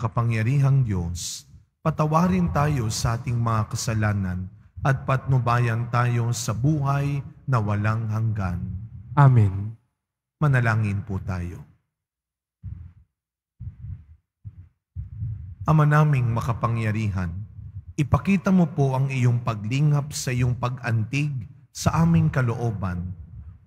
makapangyarihang Diyos, patawarin tayo sa ating mga kasalanan at patnubayan tayo sa buhay na walang hanggan. Amen. Manalangin po tayo. Ama naming makapangyarihan, ipakita mo po ang iyong paglingap sa iyong pag-antig sa aming kalooban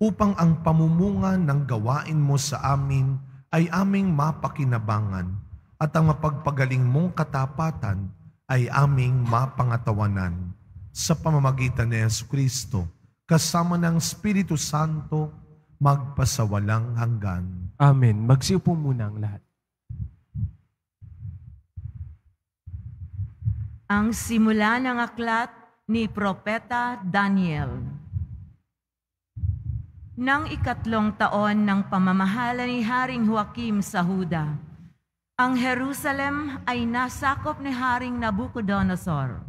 upang ang pamumunga ng gawain mo sa amin ay aming mapakinabangan at ang mapagpagaling mong katapatan ay aming mapangatawanan sa pamamagitan ni Yesu Kristo kasama ng Espiritu Santo magpasawalang hanggan. Amen. Magsiupo muna ang lahat. Ang simula ng aklat ni Propeta Daniel. Nang ikatlong taon ng pamamahala ni Haring Joaquim sa Huda, ang Jerusalem ay nasakop ni Haring Nabucodonosor.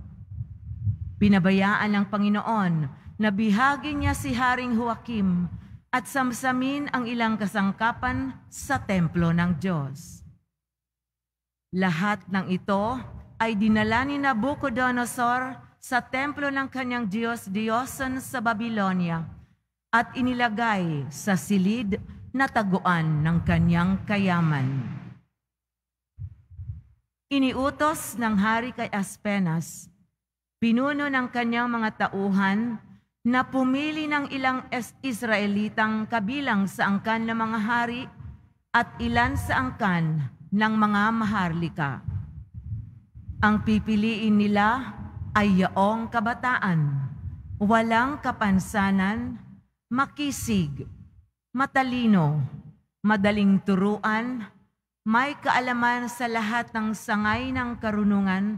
Pinabayaan ng Panginoon na bihagin niya si Haring Joaquim at samsamin ang ilang kasangkapan sa templo ng Diyos. Lahat ng ito ay dinala ni Nabucodonosor sa templo ng kanyang Diyos Dioson sa Babylonia at inilagay sa silid na taguan ng kanyang kayaman. Iniutos ng hari kay Aspenas, pinuno ng kanyang mga tauhan, na pumili ng ilang Israelitang kabilang sa angkan ng mga hari at ilan sa angkan ng mga maharlika. Ang pipiliin nila ay yaong kabataan, walang kapansanan, makisig, matalino, madaling turuan, may kaalaman sa lahat ng sangay ng karunungan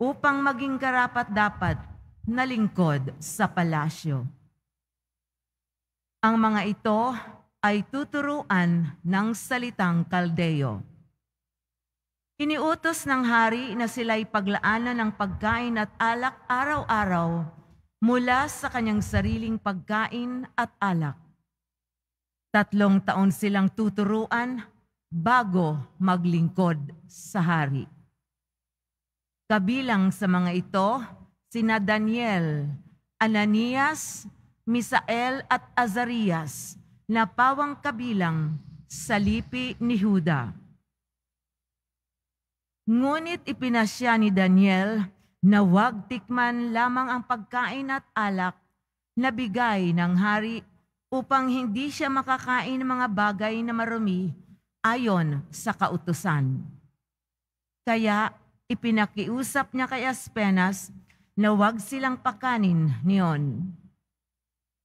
upang maging karapat-dapat na lingkod sa palasyo. Ang mga ito ay tuturuan ng salitang kaldeyo. Iniutos ng hari na sila'y paglaanan ng pagkain at alak araw-araw mula sa kanyang sariling pagkain at alak. Tatlong taon silang tuturuan bago maglingkod sa hari. Kabilang sa mga ito, sina Daniel, Ananias, Misael at Azarias na pawang kabilang sa lipi ni Huda. Ngunit ipinasya ni Daniel na wag tikman lamang ang pagkain at alak na bigay ng hari upang hindi siya makakain ng mga bagay na marumi ayon sa kautusan. Kaya ipinakiusap niya kay Aspenas na wag silang pakanin niyon.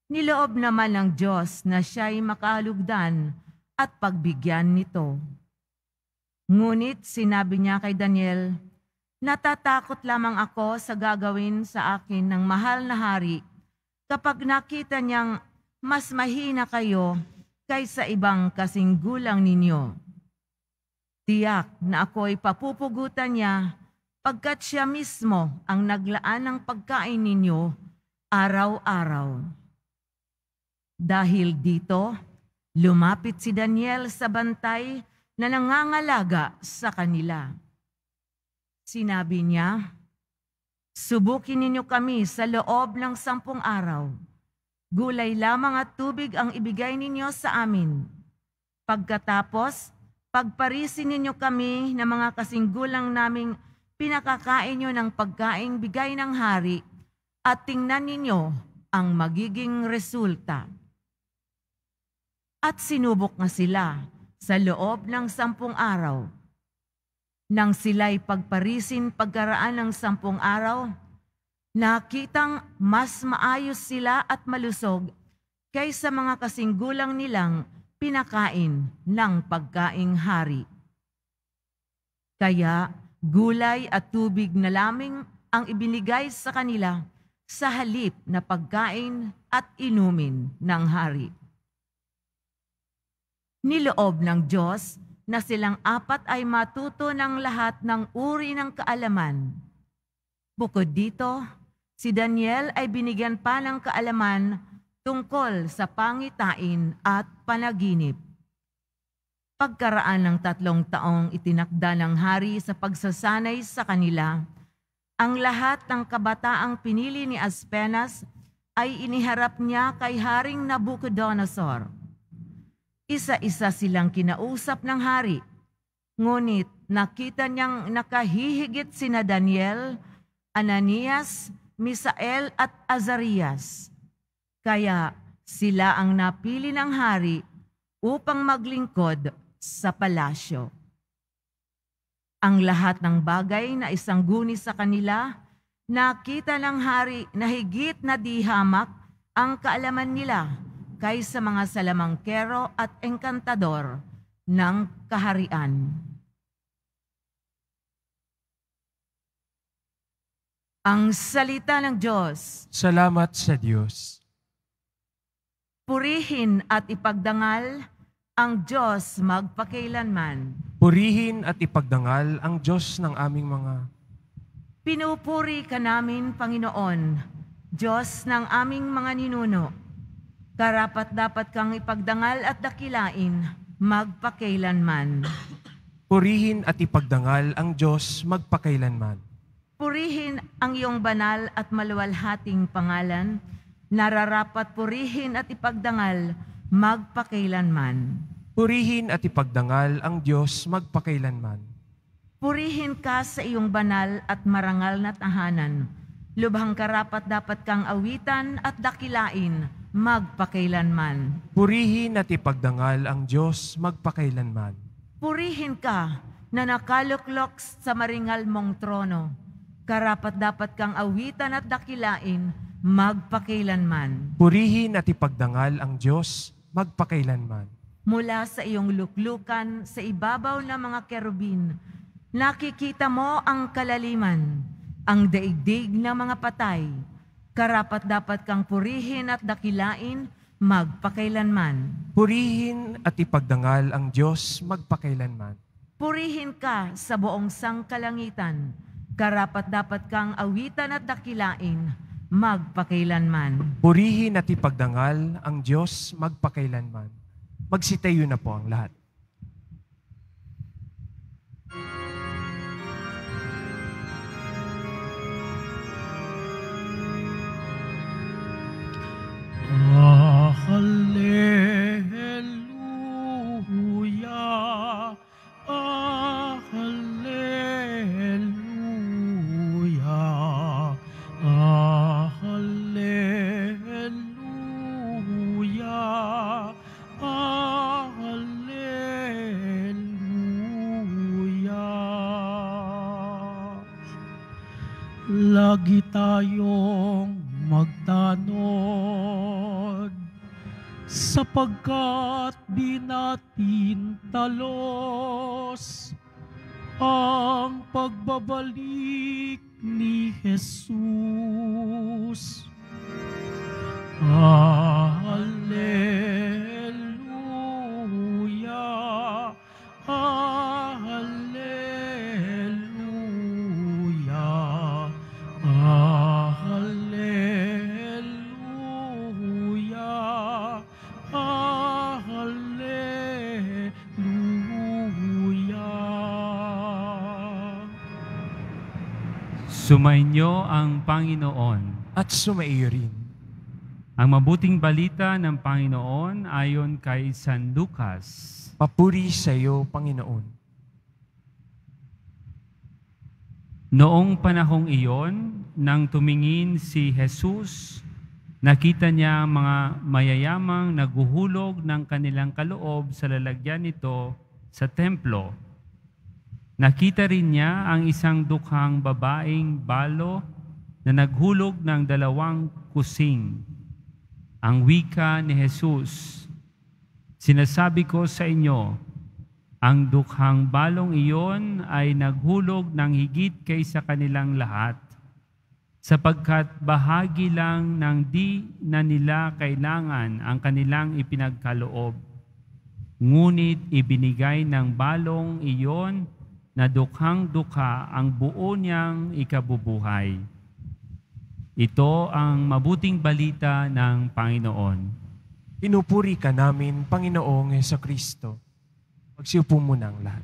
Niloob naman ng Diyos na siya'y makahalugdan at pagbigyan nito. Ngunit sinabi niya kay Daniel, Natatakot lamang ako sa gagawin sa akin ng mahal na hari kapag nakita niyang mas mahina kayo kaysa ibang kasinggulang ninyo. Tiyak na ako'y papupugutan niya pagkat siya mismo ang naglaan ng pagkain ninyo araw-araw. Dahil dito, lumapit si Daniel sa bantay na nangangalaga sa kanila. Sinabi niya, Subukin ninyo kami sa loob ng sampung araw Gulay lamang at tubig ang ibigay ninyo sa amin. Pagkatapos, pagparisin ninyo kami na mga kasinggulang naming pinakakain nyo ng pagkaing bigay ng hari at tingnan ninyo ang magiging resulta. At sinubok nga sila sa loob ng sampung araw. Nang sila'y pagparisin pagkaraan ng sampung araw, Nakitang mas maayos sila at malusog kaysa mga kasinggulang nilang pinakain ng pagkaing hari. Kaya gulay at tubig na laming ang ibinigay sa kanila sa halip na pagkain at inumin ng hari. Niloob ng Diyos na silang apat ay matuto ng lahat ng uri ng kaalaman. Bukod dito, Si Daniel ay binigyan pa ng kaalaman tungkol sa pangitain at panaginip. Pagkaraan ng tatlong taong itinakda ng hari sa pagsasanay sa kanila, ang lahat ng kabataang pinili ni Aspenas ay iniharap niya kay Haring Nabucodonosor. Isa-isa silang kinausap ng hari, ngunit nakita niyang nakahihigit sina Daniel, Ananias, Misael at Azarias. Kaya sila ang napili ng hari upang maglingkod sa palasyo. Ang lahat ng bagay na isang guni sa kanila, nakita ng hari na higit na dihamak ang kaalaman nila kaysa mga salamangkero at engkantador ng kaharian. Ang salita ng Diyos. Salamat sa Diyos. Purihin at ipagdangal ang Diyos magpakailanman. Purihin at ipagdangal ang Diyos ng aming mga. Pinupuri ka namin, Panginoon, Diyos ng aming mga ninuno. Karapat dapat kang ipagdangal at dakilain magpakailanman. Purihin at ipagdangal ang Diyos magpakailanman. Purihin ang iyong banal at maluwalhating pangalan, nararapat purihin at ipagdangal magpakailanman. Purihin at ipagdangal ang Diyos magpakailanman. Purihin ka sa iyong banal at marangal na tahanan. Lubhang karapat dapat kang awitan at dakilain magpakailanman. Purihin at ipagdangal ang Diyos magpakailanman. Purihin ka na nakaluklok sa maringal mong trono karapat dapat kang awitan at dakilain magpakailanman. Purihin at ipagdangal ang Diyos magpakailanman. Mula sa iyong luklukan sa ibabaw ng mga kerubin, nakikita mo ang kalaliman, ang daigdig ng mga patay. Karapat dapat kang purihin at dakilain magpakailanman. Purihin at ipagdangal ang Diyos magpakailanman. Purihin ka sa buong sangkalangitan, karapat dapat kang awitan at dakilain magpakailanman. Purihin at ipagdangal ang Diyos magpakailanman. Magsitayo na po ang lahat. Ah, hallelujah. Lagi tayong magtanod sapagkat di natin talos ang pagbabalik ni Jesus. Sumainyo ang Panginoon. At sumaiyo rin. Ang mabuting balita ng Panginoon ayon kay San Lucas. Papuri sa iyo, Panginoon. Noong panahong iyon, nang tumingin si Jesus, nakita niya ang mga mayayamang naguhulog ng kanilang kaloob sa lalagyan nito sa templo Nakita rin niya ang isang dukhang babaeng balo na naghulog ng dalawang kusing. Ang wika ni Jesus, Sinasabi ko sa inyo, ang dukhang balong iyon ay naghulog ng higit kaysa kanilang lahat, sapagkat bahagi lang ng di na nila kailangan ang kanilang ipinagkaloob. Ngunit ibinigay ng balong iyon na dukhang-dukha ang buo niyang ikabubuhay. Ito ang mabuting balita ng Panginoon. Pinupuri ka namin, Panginoong Heso Kristo. Magsiupo muna ang lahat.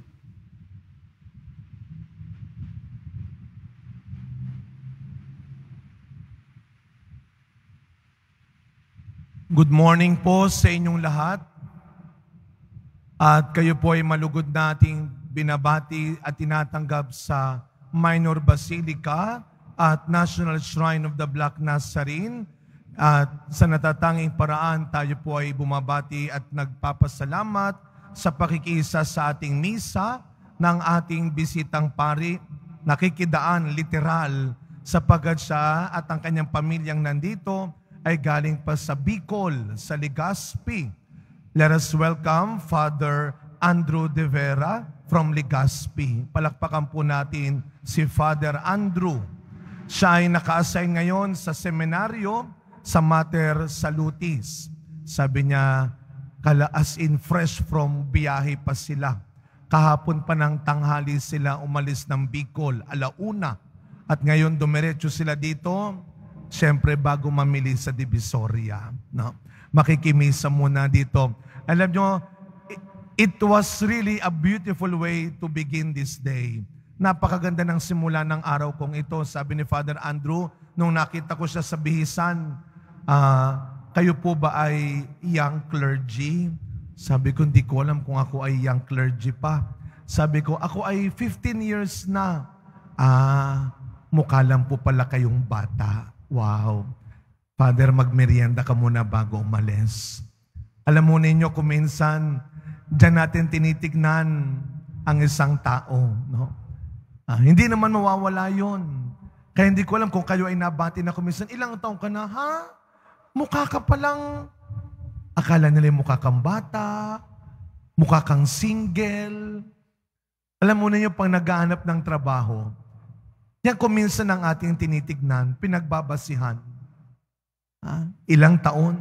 Good morning po sa inyong lahat. At kayo po ay malugod nating binabati at tinatanggap sa Minor Basilica at National Shrine of the Black Nazarene. At sa natatanging paraan, tayo po ay bumabati at nagpapasalamat sa pakikisa sa ating misa ng ating bisitang pari, nakikidaan literal sapagat siya at ang kanyang pamilyang nandito ay galing pa sa Bicol, sa Legazpi. Let us welcome Father Andrew De Vera, from Legazpi. Palakpakan po natin si Father Andrew. Siya ay naka-assign ngayon sa seminaryo sa Mater Salutis. Sabi niya, kala as in fresh from biyahe pa sila. Kahapon pa ng tanghali sila umalis ng Bicol, alauna. At ngayon dumiretso sila dito, siyempre bago mamili sa Divisoria. No? Makikimisa muna dito. Alam niyo, It was really a beautiful way to begin this day. Napakaganda ng simula ng araw kong ito. Sabi ni Father Andrew, nung nakita ko siya sa bihisan, uh, kayo po ba ay young clergy? Sabi ko, hindi ko alam kung ako ay young clergy pa. Sabi ko, ako ay 15 years na. Ah, mukha lang po pala kayong bata. Wow. Father, magmerienda ka muna bago umalis. Alam mo ninyo, kuminsan, Diyan natin tinitignan ang isang tao. No? Ah, hindi naman mawawala yon. Kaya hindi ko alam kung kayo ay nabati na kuminsan, ilang taong ka na, ha? Mukha ka palang, akala nila mukha kang bata, mukha kang single. Alam mo na yung pang nagaanap ng trabaho, yan kuminsan ang ating tinitignan, pinagbabasihan. Ha? Ah, ilang taon?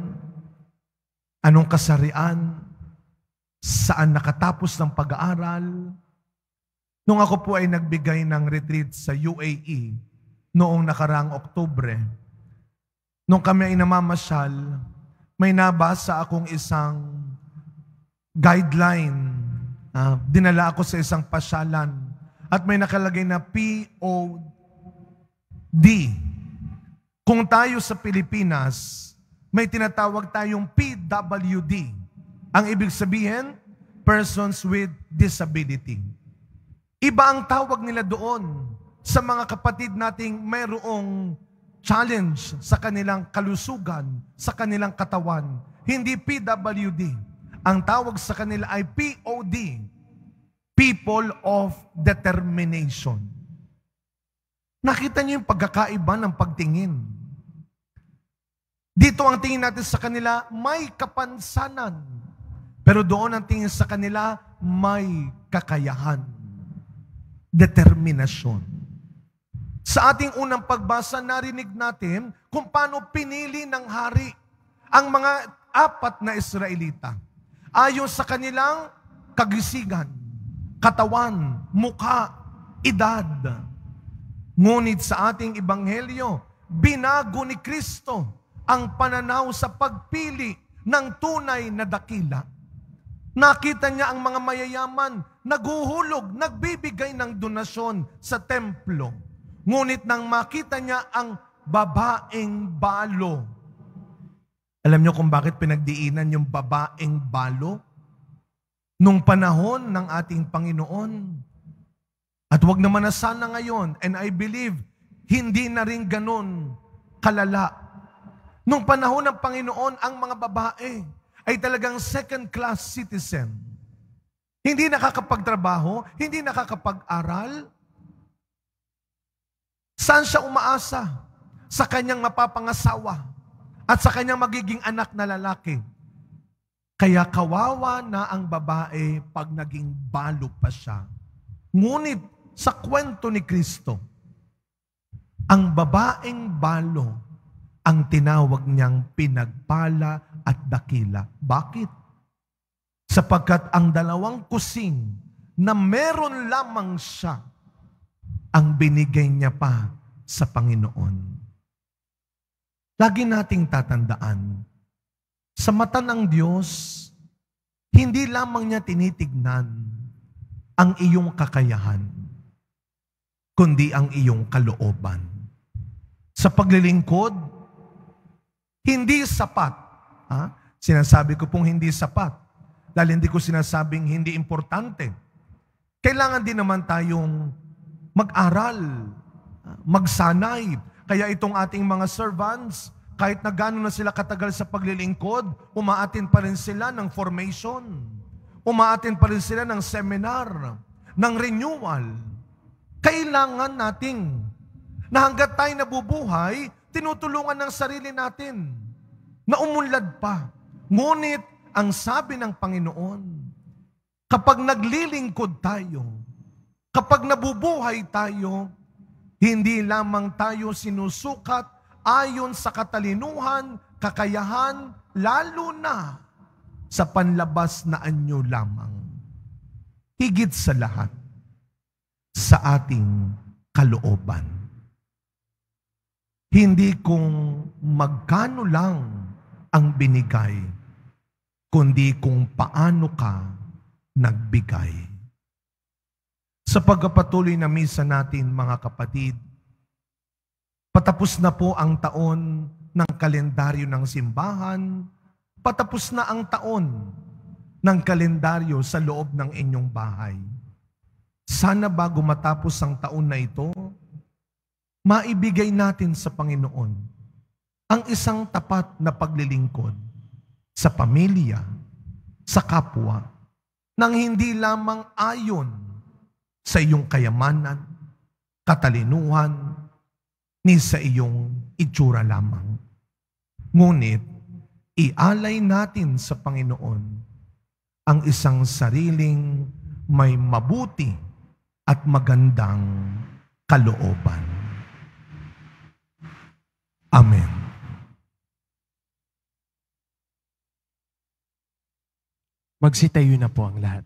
Anong kasarian? saan nakatapos ng pag-aaral. Nung ako po ay nagbigay ng retreat sa UAE noong nakaraang Oktubre, nung kami ay namamasyal, may nabasa akong isang guideline. Uh, dinala ako sa isang pasyalan at may nakalagay na POD. Kung tayo sa Pilipinas, may tinatawag tayong PWD. Ang ibig sabihin, persons with disability. Iba ang tawag nila doon sa mga kapatid nating mayroong challenge sa kanilang kalusugan, sa kanilang katawan. Hindi PWD. Ang tawag sa kanila ay POD, People of Determination. Nakita niyo yung pagkakaiba ng pagtingin. Dito ang tingin natin sa kanila, may kapansanan pero doon ang tingin sa kanila, may kakayahan. Determinasyon. Sa ating unang pagbasa, narinig natin kung paano pinili ng hari ang mga apat na Israelita. Ayon sa kanilang kagisigan, katawan, mukha, edad. Ngunit sa ating ibanghelyo, binago ni Kristo ang pananaw sa pagpili ng tunay na dakila. Nakita niya ang mga mayayaman, naguhulog, nagbibigay ng donasyon sa templo. Ngunit nang makita niya ang babaeng balo. Alam niyo kung bakit pinagdiinan yung babaeng balo? Nung panahon ng ating Panginoon. At wag naman na sana ngayon, and I believe, hindi na rin ganun kalala. Nung panahon ng Panginoon, ang mga babae, ay talagang second-class citizen. Hindi nakakapagtrabaho, hindi nakakapag-aral. Saan siya umaasa? Sa kanyang mapapangasawa at sa kanyang magiging anak na lalaki. Kaya kawawa na ang babae pag naging balo pa siya. Ngunit sa kwento ni Kristo, ang babaeng balo ang tinawag niyang pinagpala at dakila. Bakit? Sapagkat ang dalawang kusing na meron lamang siya, ang binigay niya pa sa Panginoon. Lagi nating tatandaan, sa mata ng Diyos, hindi lamang niya tinitignan ang iyong kakayahan, kundi ang iyong kalooban. Sa paglilingkod, hindi sapat Ha? Sinasabi ko pong hindi sapat. Dahil hindi ko sinasabing hindi importante. Kailangan din naman tayong mag-aral, magsanay. Kaya itong ating mga servants, kahit na gano'n na sila katagal sa paglilingkod, umaatin pa rin sila ng formation. Umaatin pa rin sila ng seminar, ng renewal. Kailangan nating na hanggat tayo nabubuhay, tinutulungan ng sarili natin na umunlad pa. Ngunit, ang sabi ng Panginoon, kapag naglilingkod tayo, kapag nabubuhay tayo, hindi lamang tayo sinusukat ayon sa katalinuhan, kakayahan, lalo na sa panlabas na anyo lamang. Higit sa lahat, sa ating kalooban. Hindi kung magkano lang ang binigay, kundi kung paano ka nagbigay. Sa pagpatuloy na misa natin, mga kapatid, patapos na po ang taon ng kalendaryo ng simbahan, patapos na ang taon ng kalendaryo sa loob ng inyong bahay. Sana bago matapos ang taon na ito, maibigay natin sa Panginoon ang isang tapat na paglilingkod sa pamilya, sa kapwa, nang hindi lamang ayon sa iyong kayamanan, katalinuhan, ni sa iyong itsura lamang. Ngunit, ialay natin sa Panginoon ang isang sariling may mabuti at magandang kalooban. Magsitayo na po ang lahat.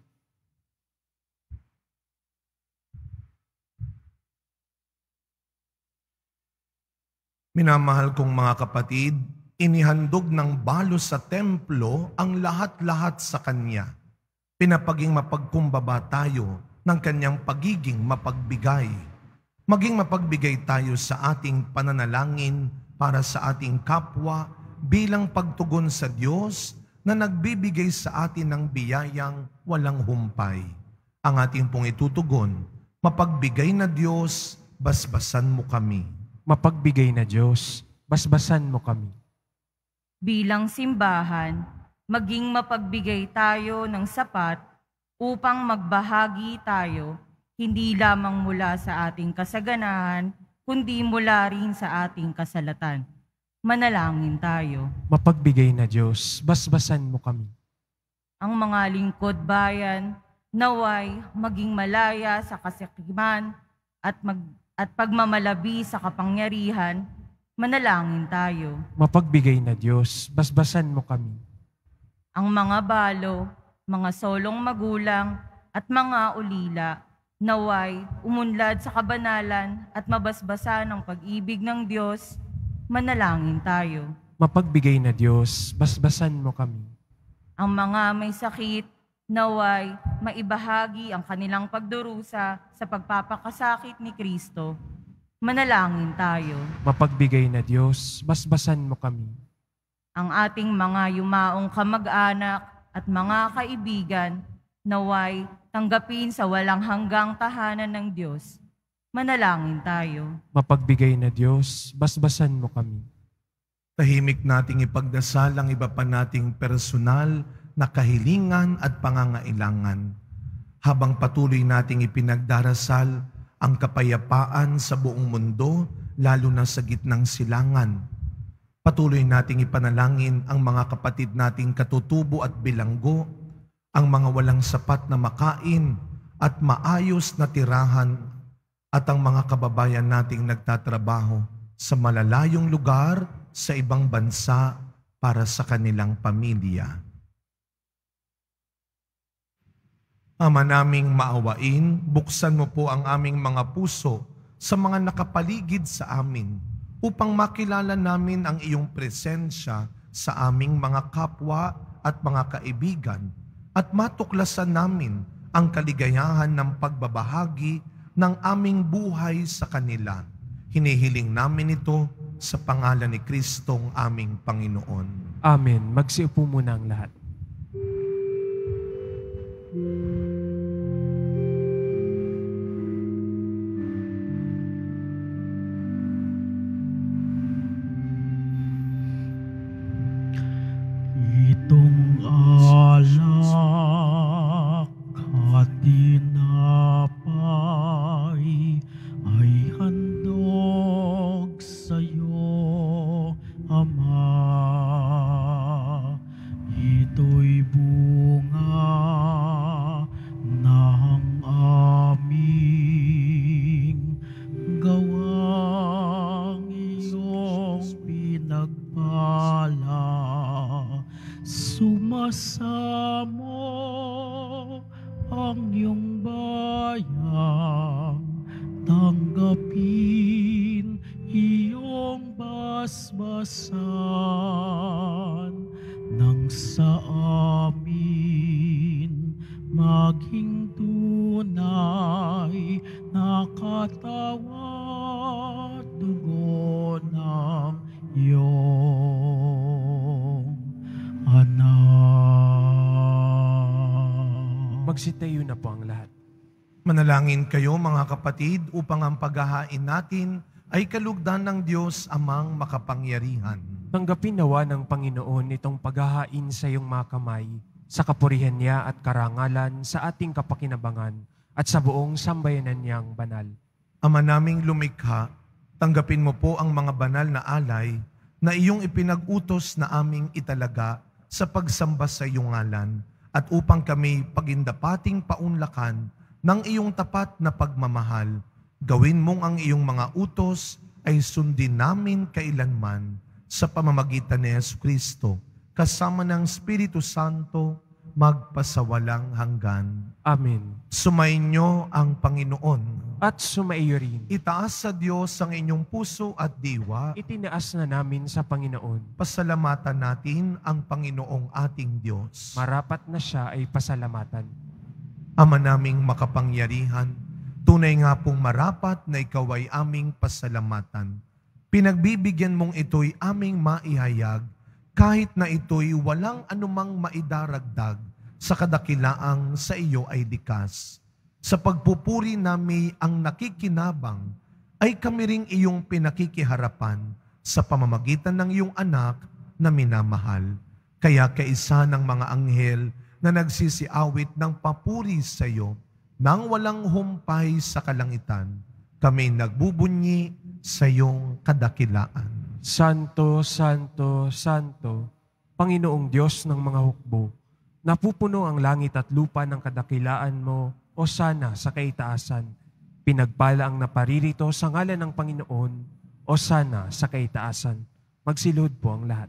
Minamahal kong mga kapatid, inihandog ng balos sa templo ang lahat-lahat sa Kanya. Pinapaging mapagkumbaba tayo ng Kanyang pagiging mapagbigay. Maging mapagbigay tayo sa ating pananalangin para sa ating kapwa bilang pagtugon sa Diyos na nagbibigay sa atin ng biyayang walang humpay. Ang ating pong itutugon, mapagbigay na Diyos, basbasan mo kami. Mapagbigay na Diyos, basbasan mo kami. Bilang simbahan, maging mapagbigay tayo ng sapat upang magbahagi tayo hindi lamang mula sa ating kasaganahan, kundi mula rin sa ating kasalatan Manalangin tayo. Mapagbigay na Diyos, basbasan mo kami. Ang mga lingkod bayan, naway maging malaya sa kasakiman at, mag, at pagmamalabi sa kapangyarihan, manalangin tayo. Mapagbigay na Diyos, basbasan mo kami. Ang mga balo, mga solong magulang, at mga ulila, naway umunlad sa kabanalan at mabasbasan ng pag-ibig ng Diyos manalangin tayo. Mapagbigay na Diyos, basbasan mo kami. Ang mga may sakit, naway, maibahagi ang kanilang pagdurusa sa pagpapakasakit ni Kristo. Manalangin tayo. Mapagbigay na Diyos, basbasan mo kami. Ang ating mga yumaong kamag-anak at mga kaibigan, naway, tanggapin sa walang hanggang tahanan ng Diyos Manalangin tayo. Mapagbigay na Diyos, basbasan mo kami. Tahimik nating ipagdasal ang iba pa nating personal na kahilingan at pangangailangan habang patuloy nating ipinagdarasal ang kapayapaan sa buong mundo lalo na sa gitnang silangan. Patuloy nating ipanalangin ang mga kapatid nating katutubo at bilanggo, ang mga walang sapat na makain at maayos na tirahan at ang mga kababayan nating nagtatrabaho sa malalayong lugar sa ibang bansa para sa kanilang pamilya. Ama naming maawain, buksan mo po ang aming mga puso sa mga nakapaligid sa amin upang makilala namin ang iyong presensya sa aming mga kapwa at mga kaibigan at matuklasan namin ang kaligayahan ng pagbabahagi ng aming buhay sa kanila. Hinihiling namin ito sa pangalan ni Kristong aming Panginoon. Amen. Magsiupo muna ang lahat. inyong bayang tanggapin iyong basbasan nang sa amin maging tunay na katawan Manalangin kayo mga kapatid upang ang paghahain natin ay kalugdan ng Diyos amang makapangyarihan. Tanggapin nawa ng Panginoon itong paghahain sa iyong mga kamay, sa kapurihan niya at karangalan sa ating kapakinabangan at sa buong sambayanan niyang banal. Ama naming lumikha, tanggapin mo po ang mga banal na alay na iyong ipinag-utos na aming italaga sa pagsamba sa iyong ngalan at upang kami pagindapating paunlakan ng iyong tapat na pagmamahal, gawin mong ang iyong mga utos ay sundin namin kailanman sa pamamagitan ni Yesu Kristo, kasama ng Espiritu Santo, magpasawalang hanggan. Amen. Sumainyo ang Panginoon. At sumaiyo rin. Itaas sa Diyos ang inyong puso at diwa. Itinaas na namin sa Panginoon. Pasalamatan natin ang Panginoong ating Diyos. Marapat na siya ay pasalamatan. Ama naming makapangyarihan, tunay nga pong marapat na ikaw ay aming pasalamatan. Pinagbibigyan mong ito'y aming maihayag kahit na ito'y walang anumang maidaragdag sa kadakilaang sa iyo ay likas. Sa pagpupuri nami ang nakikinabang ay kami ring iyong pinakikiharapan sa pamamagitan ng iyong anak na minamahal. Kaya kaisa ng mga anghel, na nagsisiawit ng papuri sa iyo nang walang humpay sa kalangitan, kami nagbubunyi sa iyong kadakilaan. Santo, Santo, Santo, Panginoong Diyos ng mga hukbo, napupuno ang langit at lupa ng kadakilaan mo, o sana sa kaitaasan. Pinagpala ang naparirito sa ngalan ng Panginoon, o sana sa kaitaasan. Magsilod po ang lahat.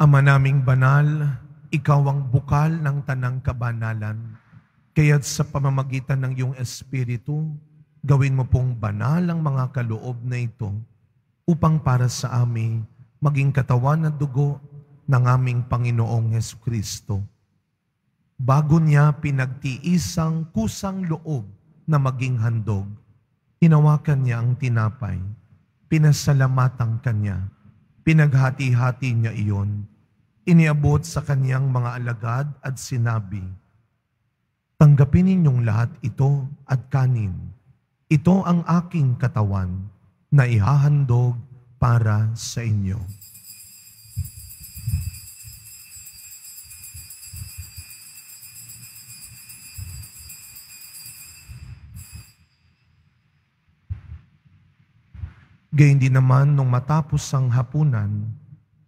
Ama naming banal, ikaw ang bukal ng tanang kabanalan. Kaya't sa pamamagitan ng iyong espiritu, gawin mo pong banal ang mga kaloob na ito upang para sa amin maging katawan at dugo ng aming Panginoong Heso Kristo. Bago niya pinagtiisang kusang loob na maging handog, hinawakan niya ang tinapay, pinasalamatan kanya, pinaghati-hati niya iyon, iniabot sa kaniyang mga alagad at sinabi, Tanggapin ninyong lahat ito at kanin. Ito ang aking katawan na ihahandog para sa inyo. Gayun din naman nung matapos ang hapunan,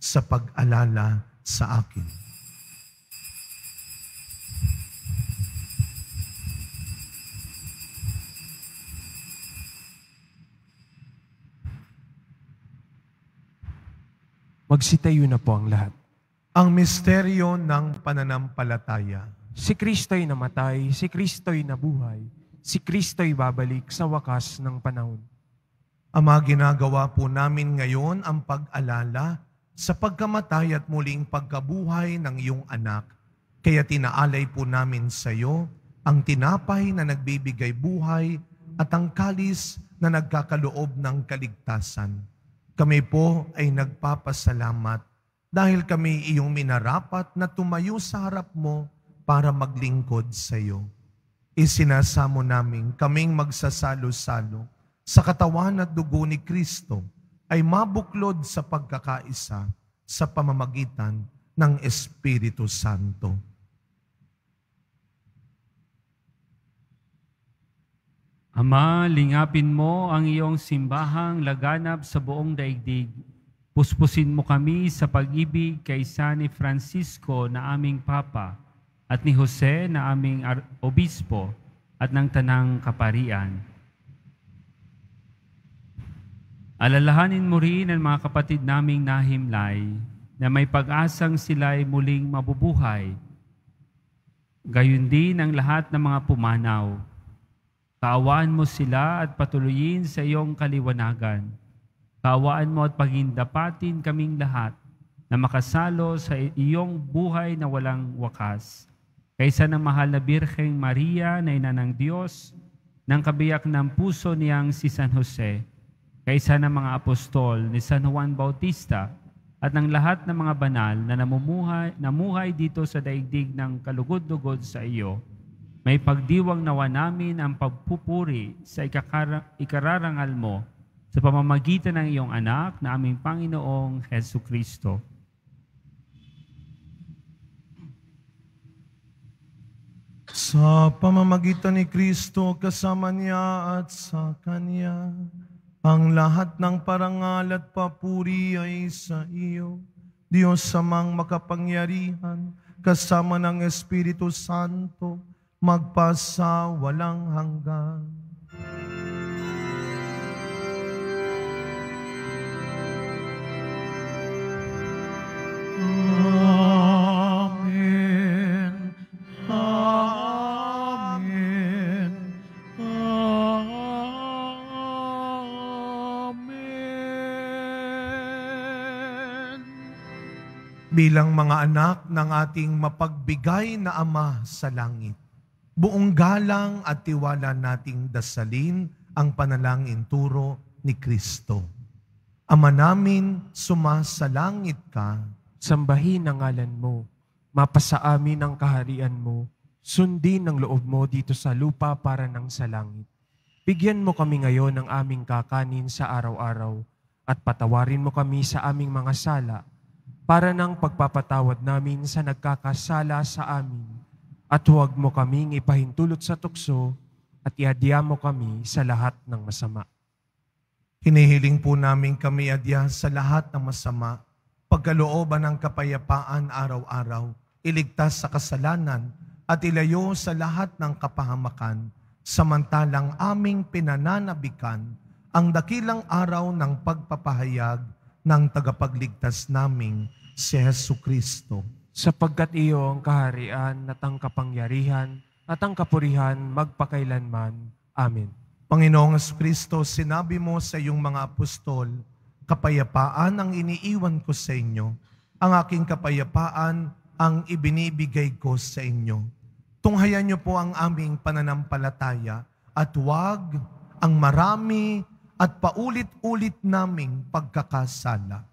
sa pag-alala sa akin. Magsitayo na po ang lahat. Ang misteryo ng pananampalataya. Si Kristo'y namatay, si Kristo'y nabuhay, si Kristo'y babalik sa wakas ng panahon. Ama, ginagawa po namin ngayon ang pag-alala sa pagkamatay at muling pagkabuhay ng iyong anak. Kaya tinaalay po namin sa iyo ang tinapay na nagbibigay buhay at ang kalis na nagkakaloob ng kaligtasan. Kami po ay nagpapasalamat dahil kami iyong minarapat na tumayo sa harap mo para maglingkod sa iyo. Isinasamo namin kaming magsasalo-salo sa katawan at dugo ni Kristo ay mabuklod sa pagkakaisa sa pamamagitan ng Espiritu Santo. Ama, lingapin mo ang iyong simbahang laganap sa buong daigdig. Puspusin mo kami sa pag-ibig kay San ni Francisco na aming Papa at ni Jose na aming Obispo at ng Tanang Kaparian Alalahanin mo rin ang mga kapatid naming nahimlay na may pag-asang sila'y muling mabubuhay. Gayun din ang lahat ng mga pumanaw. Kaawaan mo sila at patuloyin sa iyong kaliwanagan. Kaawaan mo at pagindapatin kaming lahat na makasalo sa iyong buhay na walang wakas. Kaysa ng mahal na Birheng Maria na ina ng Diyos, ng kabiyak ng puso niyang si San Jose, kaysa ng mga apostol ni San Juan Bautista at ng lahat ng mga banal na namumuhay, namuhay dito sa daigdig ng kalugod-lugod sa iyo, may pagdiwang nawa namin ang pagpupuri sa ikakara, ikararangal mo sa pamamagitan ng iyong anak na aming Panginoong Heso Kristo. Sa pamamagitan ni Kristo kasama niya at sa Kanya, ang lahat ng parangal at papuri ay sa iyo, Diyos samang makapangyarihan, kasama ng Espiritu Santo, magpasawalang hanggan. bilang mga anak ng ating mapagbigay na Ama sa langit. Buong galang at tiwala nating dasalin ang panalangin turo ni Kristo. Ama namin, sumasalangit ka. Sambahin ang ngalan mo, mapasa amin ang kaharian mo, sundin ang loob mo dito sa lupa para ng sa langit. Bigyan mo kami ngayon ng aming kakanin sa araw-araw at patawarin mo kami sa aming mga sala para ng pagpapatawad namin sa nagkakasala sa amin. At huwag mo kaming ipahintulot sa tukso at iadya mo kami sa lahat ng masama. Hinihiling po namin kami adya sa lahat ng masama, pagkalooban ng kapayapaan araw-araw, iligtas sa kasalanan, at ilayo sa lahat ng kapahamakan, samantalang aming pinananabikan ang dakilang araw ng pagpapahayag ng tagapagligtas naming si Yesu Kristo. Sapagkat iyo ang kaharian at ang kapangyarihan at ang kapurihan magpakailanman. Amen. Panginoong Yesu Kristo, sinabi mo sa iyong mga apostol, kapayapaan ang iniiwan ko sa inyo, ang aking kapayapaan ang ibinibigay ko sa inyo. Tunghayan niyo po ang aming pananampalataya at huwag ang marami at paulit-ulit naming pagkakasala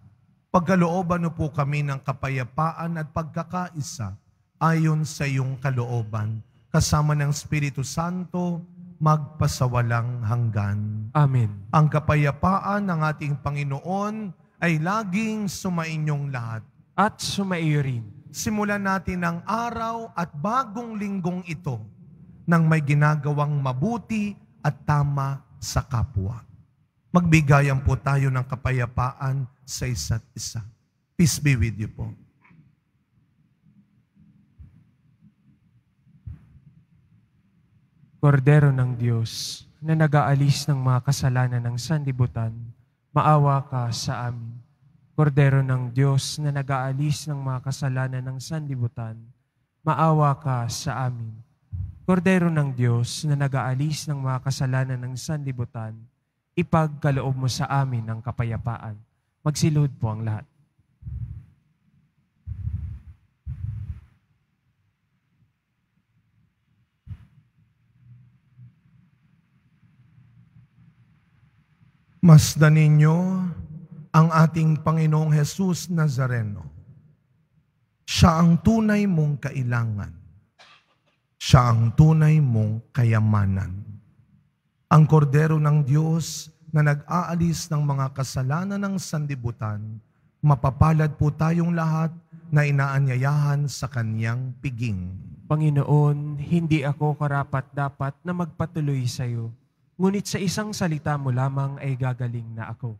Pagkalooban niyo po kami ng kapayapaan at pagkakaisa ayon sa iyong kalooban, kasama ng Espiritu Santo, magpasawalang hanggan. Amen. Ang kapayapaan ng ating Panginoon ay laging sumainyong lahat. At sumaiyo rin. Simulan natin ang araw at bagong linggong ito nang may ginagawang mabuti at tama sa kapwa. Magbigayan po tayo ng kapayapaan sa isa't isa. Peace be with you po. Kordero ng Diyos na nag-aalis ng mga kasalanan ng sanlibutan, maawa ka sa amin. Kordero ng Diyos na nag-aalis ng mga kasalanan ng sanlibutan, maawa ka sa amin. Kordero ng Diyos na nag-aalis ng mga kasalanan ng sanlibutan, ipagkaloob mo sa amin ang kapayapaan. Magsilod po ang lahat. Masdan ninyo ang ating Panginoong Hesus Nazareno. Siya ang tunay mong kailangan. Siya ang tunay mong kayamanan. Ang kordero ng Diyos na nag-aalis ng mga kasalanan ng sandibutan, mapapalad po tayong lahat na inaanyayahan sa kanyang piging. Panginoon, hindi ako karapat-dapat na magpatuloy sa iyo, ngunit sa isang salita mo lamang ay gagaling na ako.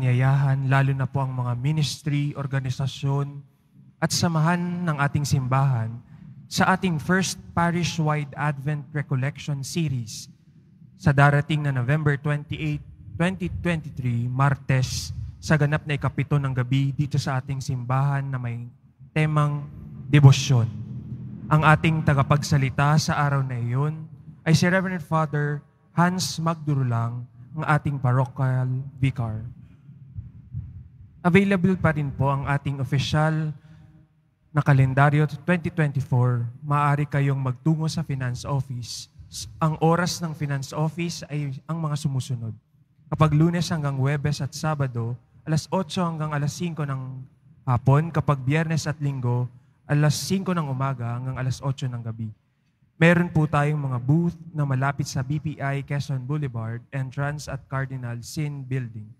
inaanyayahan, lalo na po ang mga ministry, organisasyon, at samahan ng ating simbahan sa ating first parish-wide Advent Recollection Series sa darating na November 28, 2023, Martes, sa ganap na ikapito ng gabi dito sa ating simbahan na may temang debosyon. Ang ating tagapagsalita sa araw na iyon ay si Reverend Father Hans Magdurulang, ang ating parochial vicar. Available pa rin po ang ating official na kalendaryo 2024. Maaari kayong magtungo sa Finance Office. Ang oras ng Finance Office ay ang mga sumusunod. Kapag lunes hanggang webes at sabado, alas 8 hanggang alas 5 ng hapon. Kapag biyernes at linggo, alas 5 ng umaga hanggang alas 8 ng gabi. Meron po tayong mga booth na malapit sa BPI Quezon Boulevard entrance at Cardinal Sin Building.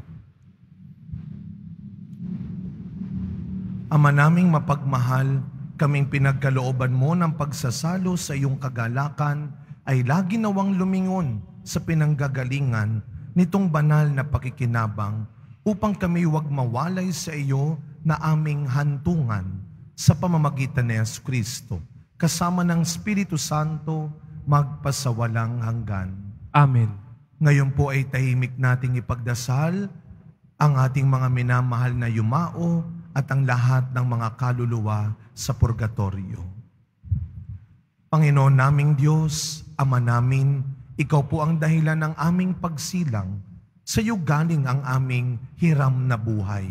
Ama naming mapagmahal, kaming pinagkalooban mo ng pagsasalo sa iyong kagalakan ay lagi nawang lumingon sa pinanggagalingan nitong banal na pakikinabang upang kami huwag mawalay sa iyo na aming hantungan sa pamamagitan ni Yesu Kristo kasama ng Espiritu Santo magpasawalang hanggan. Amen. Ngayon po ay tahimik nating ipagdasal ang ating mga minamahal na yumao at ang lahat ng mga kaluluwa sa purgatorio. Panginoon naming Diyos, Ama namin, Ikaw po ang dahilan ng aming pagsilang. Sa iyo galing ang aming hiram na buhay.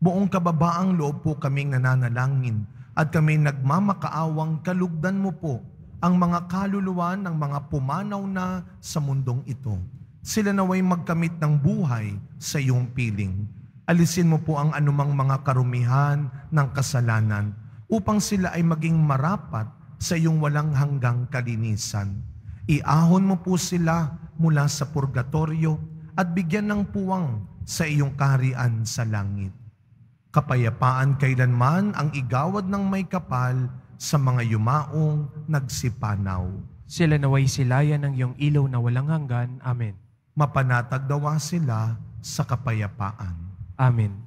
Buong kababaang loob po kaming nananalangin at kami nagmamakaawang kalugdan mo po ang mga kaluluwa ng mga pumanaw na sa mundong ito. Sila naway magkamit ng buhay sa iyong piling alisin mo po ang anumang mga karumihan ng kasalanan upang sila ay maging marapat sa iyong walang hanggang kalinisan. Iahon mo po sila mula sa purgatorio at bigyan ng puwang sa iyong kaharian sa langit. Kapayapaan kailanman ang igawad ng may kapal sa mga yumaong nagsipanaw. Sila naway silayan ng iyong ilaw na walang hanggan. Amen. Mapanatag dawa sila sa kapayapaan. Amen.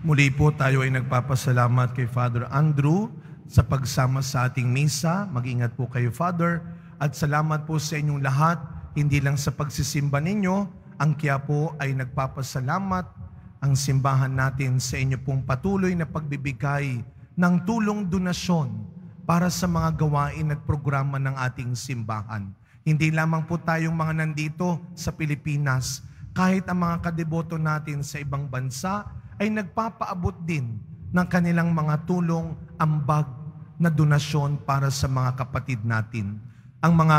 Muli po tayo ay nagpapasalamat kay Father Andrew sa pagsama sa ating misa. Mag-ingat po kayo, Father. At salamat po sa inyong lahat, hindi lang sa pagsisimba ninyo, ang po ay nagpapasalamat ang simbahan natin sa inyo pong patuloy na pagbibigay ng tulong donasyon para sa mga gawain at programa ng ating simbahan. Hindi lamang po tayong mga nandito sa Pilipinas, kahit ang mga kadeboto natin sa ibang bansa ay nagpapaabot din ng kanilang mga tulong ambag na donasyon para sa mga kapatid natin ang mga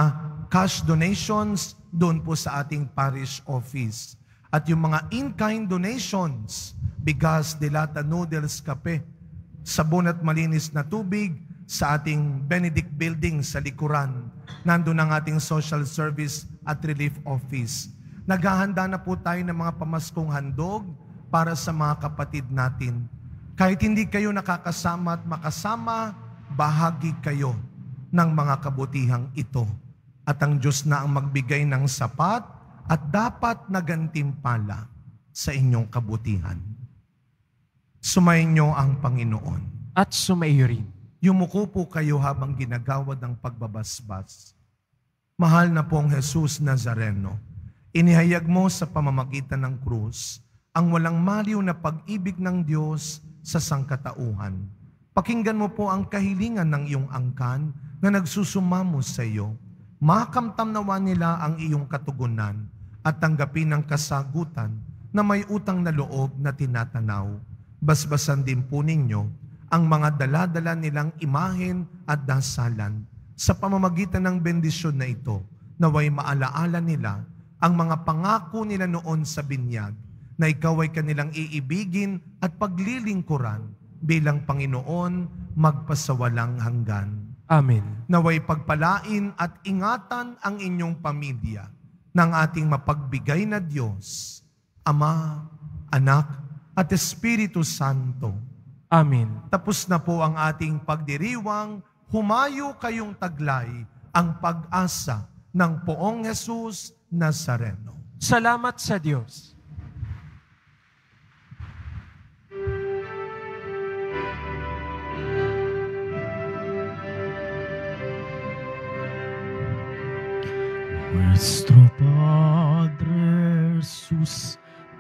cash donations doon po sa ating parish office. At yung mga in-kind donations, bigas, dilata, noodles, kape, sabon at malinis na tubig sa ating Benedict Building sa likuran. Nandun ang ating social service at relief office. Naghahanda na po tayo ng mga pamaskong handog para sa mga kapatid natin. Kahit hindi kayo nakakasama at makasama, bahagi kayo ng mga kabutihang ito. At ang Diyos na ang magbigay ng sapat at dapat na gantimpala sa inyong kabutihan. Sumayin ang Panginoon. At sumayo rin. Yumuko po kayo habang ginagawad ang pagbabasbas. Mahal na pong Jesus Nazareno, inihayag mo sa pamamagitan ng krus ang walang maliw na pag-ibig ng Diyos sa sangkatauhan. Pakinggan mo po ang kahilingan ng iyong angkan na nagsusumamo sa iyo, makamtamnawa nila ang iyong katugunan at tanggapin ang kasagutan na may utang na loob na tinatanaw. Basbasan din po ninyo ang mga daladala nilang imahin at dasalan sa pamamagitan ng bendisyon na ito naway maalaala nila ang mga pangako nila noon sa binyag na ikaw ay kanilang iibigin at paglilingkuran bilang Panginoon magpasawalang hanggan. Amen. Naway pagpalain at ingatan ang inyong pamilya ng ating mapagbigay na Diyos, Ama, Anak, at Espiritu Santo. Amen. Tapos na po ang ating pagdiriwang, humayo kayong taglay ang pag-asa ng poong Jesus Nazareno. Salamat sa Diyos. Nuestro Padre Jesús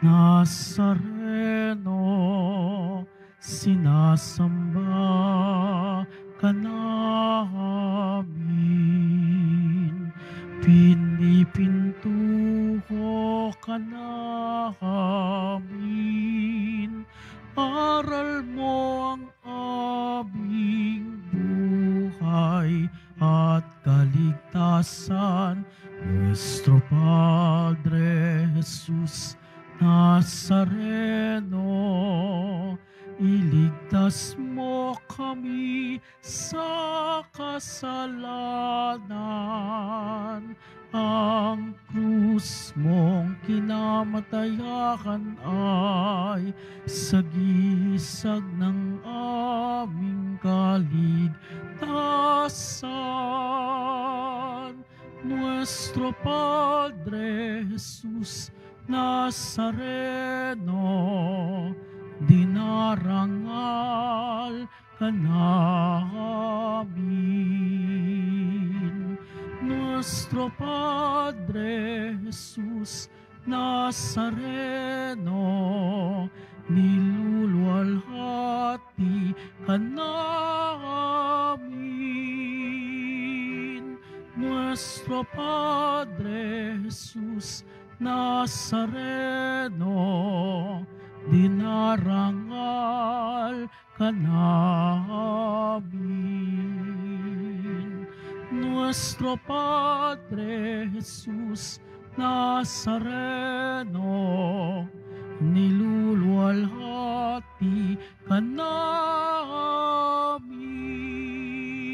Nazareno, sinasamba ka namin. Pinipintuho ka namin. Aral mo ang aming buhay at kaligtasan Nuestro Padre Jesús Nazareno, iligtas mo kami sa kasalanan. Ang krus mong kinamatayakan ay sagisag ng aming kaligtasan nuestro Padre Jesús Nazareno, dinarangal ka namin. Nuestro Padre Jesús Nazareno, niluluwalhati ka namin nuestro Padre Jesús Nazareno, dinarangal ka namin. Nuestro Padre Jesús Nazareno, niluluwalhati ka namin.